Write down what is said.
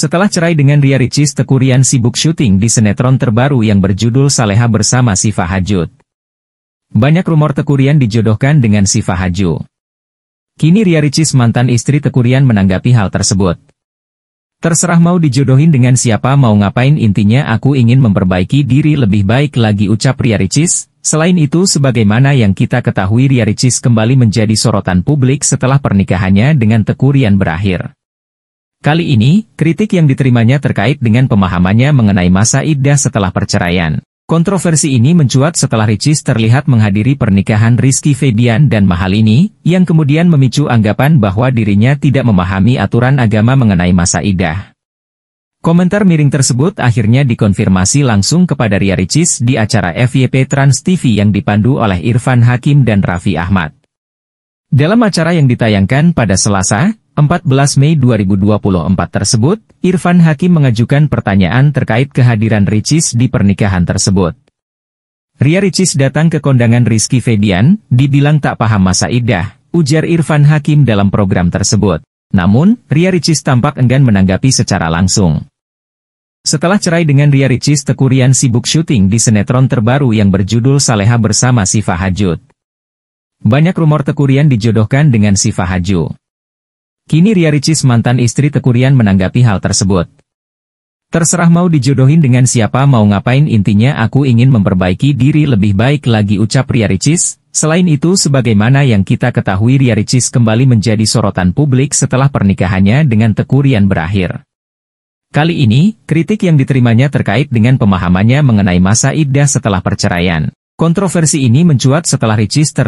Setelah cerai dengan Ria Ricis Tekurian sibuk syuting di sinetron terbaru yang berjudul Saleha bersama Siva Hajud. Banyak rumor Tekurian dijodohkan dengan Siva Haju. Kini Ria Ricis mantan istri Tekurian menanggapi hal tersebut. Terserah mau dijodohin dengan siapa mau ngapain intinya aku ingin memperbaiki diri lebih baik lagi ucap Ria Ricis. Selain itu sebagaimana yang kita ketahui Ria Ricis kembali menjadi sorotan publik setelah pernikahannya dengan Tekurian berakhir. Kali ini, kritik yang diterimanya terkait dengan pemahamannya mengenai masa iddah setelah perceraian. Kontroversi ini mencuat setelah Ricis terlihat menghadiri pernikahan Rizky Febian dan Mahalini, yang kemudian memicu anggapan bahwa dirinya tidak memahami aturan agama mengenai masa iddah. Komentar miring tersebut akhirnya dikonfirmasi langsung kepada Ria Ricis di acara FYP Trans TV yang dipandu oleh Irfan Hakim dan Raffi Ahmad. Dalam acara yang ditayangkan pada Selasa, 14 Mei 2024 tersebut, Irfan Hakim mengajukan pertanyaan terkait kehadiran Ricis di pernikahan tersebut. Ria Ricis datang ke kondangan Rizky Febian, dibilang tak paham masa idah, ujar Irfan Hakim dalam program tersebut. Namun, Ria Ricis tampak enggan menanggapi secara langsung. Setelah cerai dengan Ria Ricis Tekurian sibuk syuting di sinetron terbaru yang berjudul Saleha bersama Siva Hajud. Banyak rumor Tekurian dijodohkan dengan Siva Hajud. Kini Ria Ricis mantan istri Tekurian menanggapi hal tersebut. Terserah mau dijodohin dengan siapa mau ngapain intinya aku ingin memperbaiki diri lebih baik lagi ucap Ria Ricis. Selain itu sebagaimana yang kita ketahui Ria Ricis kembali menjadi sorotan publik setelah pernikahannya dengan Tekurian berakhir. Kali ini, kritik yang diterimanya terkait dengan pemahamannya mengenai masa iddah setelah perceraian. Kontroversi ini mencuat setelah Ricis ter